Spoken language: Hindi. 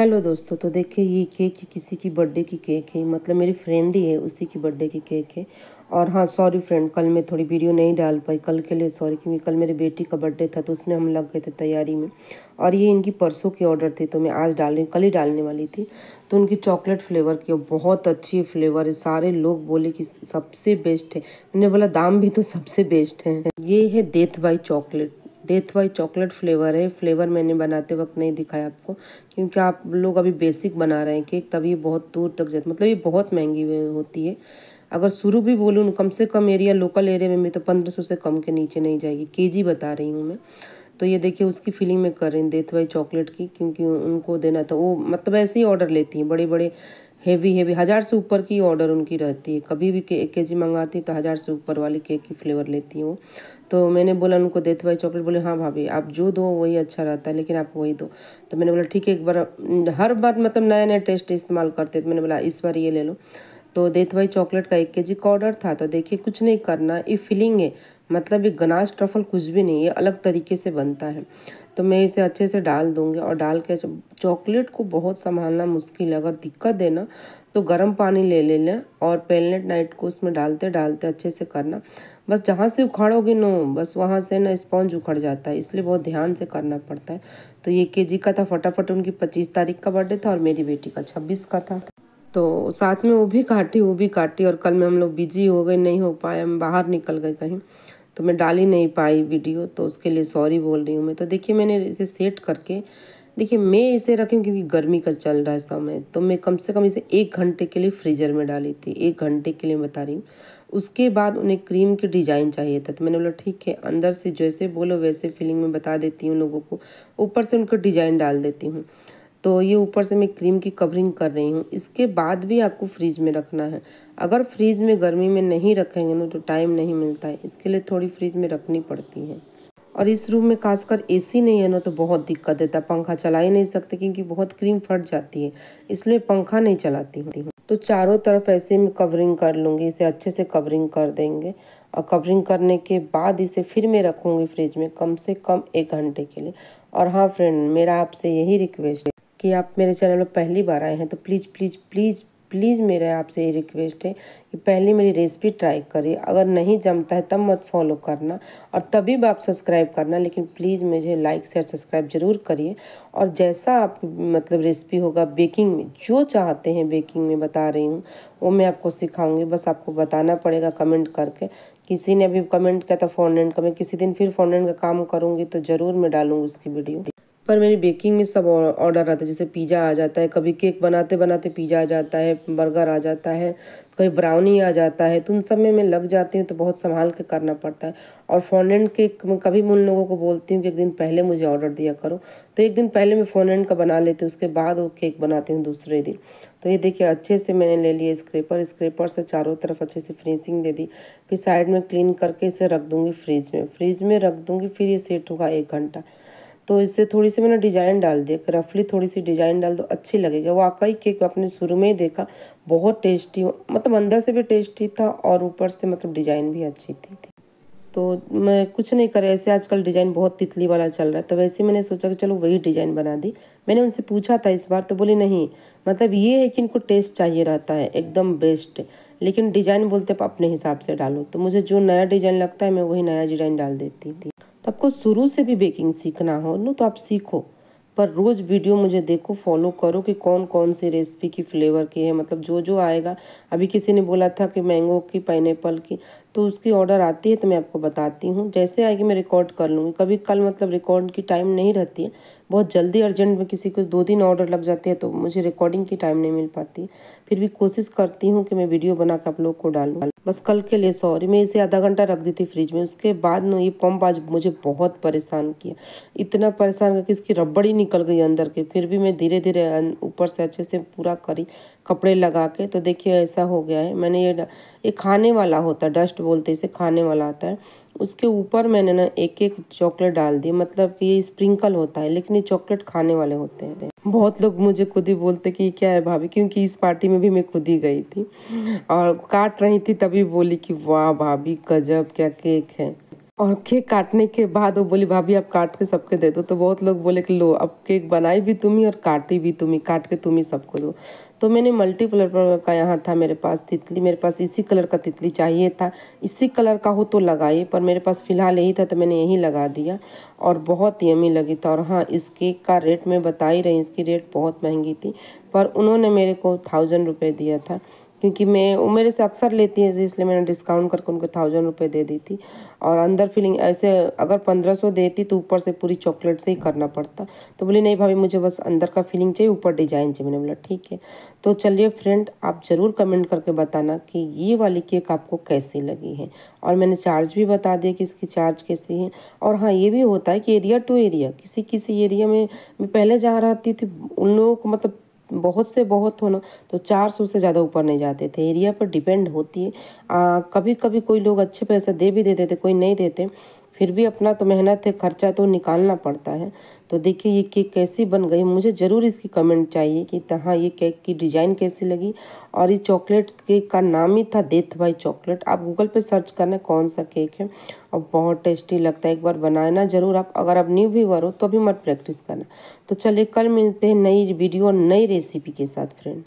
हेलो दोस्तों तो देखिए ये केक किसी की बर्थडे की केक है मतलब मेरी फ्रेंड ही है उसी की बर्थडे की केक है और हाँ सॉरी फ्रेंड कल मैं थोड़ी वीडियो नहीं डाल पाई कल के लिए सॉरी क्योंकि कल मेरी बेटी का बर्थडे था तो उसमें हम लग गए थे तैयारी में और ये इनकी परसों की ऑर्डर थी तो मैं आज डाल रही कल ही डालने वाली थी तो उनकी चॉकलेट फ्लेवर की बहुत अच्छी फ्लेवर है सारे लोग बोले कि सबसे बेस्ट है मैंने बोला दाम भी तो सबसे बेस्ट है ये है death by chocolate death by तो चॉकलेट फ्लेवर है फ्लेवर मैंने बनाते वक्त नहीं दिखाया आपको क्योंकि आप लोग अभी बेसिक बना रहे हैं केक तभी बहुत दूर तक जाते मतलब ये बहुत महंगी होती है अगर शुरू भी बोलूँ कम से कम एरिया लोकल एरिया में भी तो पंद्रह सौ से कम के नीचे नहीं जाएगी जी बता रही हूँ मैं तो ये देखिए उसकी फीलिंग में कर रही हूँ डेथ वाई तो चॉकलेट की क्योंकि उनको देना था वो मतलब ऐसे ही ऑर्डर लेती हैं बड़े बड़े हेवी हेवी हज़ार से ऊपर की ऑर्डर उनकी रहती है कभी भी एक के जी मंगाती तो हज़ार से ऊपर वाली केक की फ्लेवर लेती हूँ तो मैंने बोला उनको देते भाई चॉकलेट बोले हाँ भाभी आप जो दो वही अच्छा रहता है लेकिन आप वही दो तो मैंने बोला ठीक है एक बार हर बार मतलब नया नया टेस्ट इस्तेमाल करते तो मैंने बोला इस बार ये ले लो तो देत भाई चॉकलेट का एक के जी का ऑर्डर था तो देखिए कुछ नहीं करना ये फिलिंग है मतलब ये गनाज ट्रफल कुछ भी नहीं है अलग तरीके से बनता है तो मैं इसे अच्छे से डाल दूँगी और डाल के चॉकलेट को बहुत संभालना मुश्किल है अगर दिक्कत है ना तो गर्म पानी ले ले लें और पेलनेट नाइट को उसमें डालते डालते अच्छे से करना बस जहाँ से उखाड़ोगे नो बस वहाँ से ना स्पॉन्ज उखड़ जाता है इसलिए बहुत ध्यान से करना पड़ता है तो ये के जी का था फटाफट उनकी पच्चीस तारीख का बर्थडे था और मेरी बेटी का छब्बीस का था तो साथ में वो भी काटी वो भी काटी और कल में हम लोग बिजी हो गए नहीं हो पाए हम बाहर निकल गए कहीं तो मैं डाल ही नहीं पाई वीडियो तो उसके लिए सॉरी बोल रही हूँ मैं तो देखिए मैंने इसे सेट करके देखिए मैं इसे रखी क्योंकि गर्मी का चल रहा है समय तो मैं कम से कम इसे एक घंटे के लिए फ्रीजर में डाली थी एक घंटे के लिए बता रही हूँ उसके बाद उन्हें क्रीम के डिज़ाइन चाहिए था तो मैंने बोला ठीक है अंदर से जैसे बोलो वैसे फीलिंग में बता देती हूँ लोगों को ऊपर से उनका डिज़ाइन डाल देती हूँ तो ये ऊपर से मैं क्रीम की कवरिंग कर रही हूँ इसके बाद भी आपको फ्रिज में रखना है अगर फ्रिज में गर्मी में नहीं रखेंगे ना तो टाइम नहीं मिलता है इसके लिए थोड़ी फ्रिज में रखनी पड़ती है और इस रूम में खासकर एसी नहीं है ना तो बहुत दिक्कत देता है पंखा चला ही नहीं सकते क्योंकि बहुत क्रीम फट जाती है इसलिए पंखा नहीं चलाती हूँ तो चारों तरफ ऐसे में कवरिंग कर लूँगी इसे अच्छे से कवरिंग कर देंगे और कवरिंग करने के बाद इसे फिर मैं रखूँगी फ्रिज में कम से कम एक घंटे के लिए और हाँ फ्रेंड मेरा आपसे यही रिक्वेस्ट है कि आप मेरे चैनल पर पहली बार आए हैं तो प्लीज़ प्लीज़ प्लीज़ प्लीज़ मेरा आपसे ये रिक्वेस्ट है कि पहली मेरी रेसिपी ट्राई करिए अगर नहीं जमता है तब मत फॉलो करना और तभी भी आप सब्सक्राइब करना लेकिन प्लीज़ मुझे लाइक शेयर सब्सक्राइब ज़रूर करिए और जैसा आप मतलब रेसिपी होगा बेकिंग में जो चाहते हैं बेकिंग में बता रही हूँ वो मैं आपको सिखाऊंगी बस आपको बताना पड़ेगा कमेंट करके किसी ने अभी कमेंट किया था तो फोन का मैं किसी दिन फिर फोन का काम करूँगी तो ज़रूर मैं डालूँगी उसकी वीडियो पर मेरी बेकिंग में सब ऑर्डर आता है जैसे पिज़्ज़ा आ जाता है कभी केक बनाते बनाते पिज़्ज़ा आ जाता है बर्गर आ जाता है कभी ब्राउनी आ जाता है तो उन सब में मैं लग जाती हूँ तो बहुत संभाल के करना पड़ता है और फॉनेंट केक मैं कभी उन लोगों को बोलती हूँ कि एक दिन पहले मुझे ऑर्डर दिया करो तो एक दिन पहले मैं फॉनेंट का बना लेती हूँ उसके बाद वो केक बनाती हूँ दूसरे दिन तो ये देखिए अच्छे से मैंने ले लिया स्क्रेपर स्क्रेपर से चारों तरफ अच्छे से फिनिशिंग दे दी फिर साइड में क्लीन करके इसे रख दूँगी फ्रिज में फ्रिज में रख दूँगी फिर ये सेट होगा एक घंटा तो इससे थोड़ी सी मैंने डिजाइन डाल दी रफली थोड़ी सी डिजाइन डाल दो अच्छी लगेगी वाकई केक आपने शुरू में ही देखा बहुत टेस्टी मतलब अंदर से भी टेस्टी था और ऊपर से मतलब डिजाइन भी अच्छी थी तो मैं कुछ नहीं करे ऐसे आजकल डिज़ाइन बहुत तितली वाला चल रहा है तो वैसे मैंने सोचा कि चलो वही डिज़ाइन बना दी मैंने उनसे पूछा था इस बार तो बोले नहीं मतलब ये है कि इनको टेस्ट चाहिए रहता है एकदम बेस्ट लेकिन डिज़ाइन बोलते आप अपने हिसाब से डालो तो मुझे जो नया डिज़ाइन लगता है मैं वही नया डिज़ाइन डाल देती थी तो आपको शुरू से भी बेकिंग सीखना हो ना तो आप सीखो पर रोज़ वीडियो मुझे देखो फॉलो करो कि कौन कौन सी रेसिपी की फ्लेवर की है मतलब जो जो आएगा अभी किसी ने बोला था कि मैंगो की पाइनएप्पल की तो उसकी ऑर्डर आती है तो मैं आपको बताती हूँ जैसे आएगी मैं रिकॉर्ड कर लूँगी कभी कल मतलब रिकॉर्ड की टाइम नहीं रहती है बहुत जल्दी अर्जेंट में किसी को दो दिन ऑर्डर लग जाते हैं तो मुझे रिकॉर्डिंग की टाइम नहीं मिल पाती फिर भी कोशिश करती हूँ कि मैं वीडियो बना कर आप लोग को डालूँ बस कल के लिए सॉरी मैं इसे आधा घंटा रख दी थी फ्रिज में उसके बाद ना ये पंप आज मुझे बहुत परेशान किया इतना परेशान किया कि इसकी रबड़ ही निकल गई अंदर के फिर भी मैं धीरे धीरे ऊपर से अच्छे से पूरा करी कपड़े लगा के तो देखिए ऐसा हो गया है मैंने ये ये खाने वाला होता डस्ट बोलते हैं इसे खाने वाला आता है उसके ऊपर मैंने ना एक एक चॉकलेट डाल दी मतलब कि ये स्प्रिंकल होता है लेकिन ये चॉकलेट खाने वाले होते हैं बहुत लोग मुझे खुद ही बोलते कि क्या है भाभी क्योंकि इस पार्टी में भी मैं खुद ही गई थी और काट रही थी तभी बोली कि वाह भाभी गजब क्या केक है और केक काटने के बाद वो बोली भाभी आप काट के सबके दे दो तो बहुत लोग बोले कि लो अब केक बनाई भी तुम ही और काटी भी तुम ही काट के तुम ही सबको दो तो मैंने मल्टी कलर का यहाँ था मेरे पास तितली मेरे पास इसी कलर का तितली चाहिए था इसी कलर का हो तो लगाइए पर मेरे पास फ़िलहाल यही था तो मैंने यही लगा दिया और बहुत यमी लगी था और हाँ इस केक का रेट मैं बता ही रही इसकी रेट बहुत महंगी थी पर उन्होंने मेरे को थाउजेंड रुपये दिया था क्योंकि मैं वो मेरे से अक्सर लेती है इसलिए मैंने डिस्काउंट करके उनको थाउजेंड रुपये दे दी थी और अंदर फीलिंग ऐसे अगर पंद्रह सौ देती तो ऊपर से पूरी चॉकलेट से ही करना पड़ता तो बोली नहीं भाभी मुझे बस अंदर का फीलिंग चाहिए ऊपर डिजाइन चाहिए मैंने बोला ठीक है तो चलिए फ्रेंड आप ज़रूर कमेंट करके बताना कि ये वाली केक आपको कैसी लगी है और मैंने चार्ज भी बता दिया कि इसकी चार्ज कैसी है और हाँ ये भी होता है कि एरिया टू एरिया किसी किसी एरिया में मैं पहले जहाँ रहती थी उन लोगों को मतलब बहुत से बहुत हो ना तो चार सौ से ज़्यादा ऊपर नहीं जाते थे एरिया पर डिपेंड होती है आ, कभी कभी कोई लोग अच्छे पैसे दे भी देते थे कोई नहीं देते फिर भी अपना तो मेहनत है खर्चा तो निकालना पड़ता है तो देखिए ये केक कैसी बन गई मुझे ज़रूर इसकी कमेंट चाहिए कि हाँ ये केक की डिज़ाइन कैसी लगी और इस चॉकलेट केक का नाम ही था देथ बाई चॉकलेट आप गूगल पे सर्च करना कौन सा केक है और बहुत टेस्टी लगता है एक बार बनाना ज़रूर आप अगर आप न्यू व्यूवर हो तो अभी मत प्रैक्टिस करना तो चलिए कल मिलते हैं नई वीडियो और नई रेसिपी के साथ फ्रेंड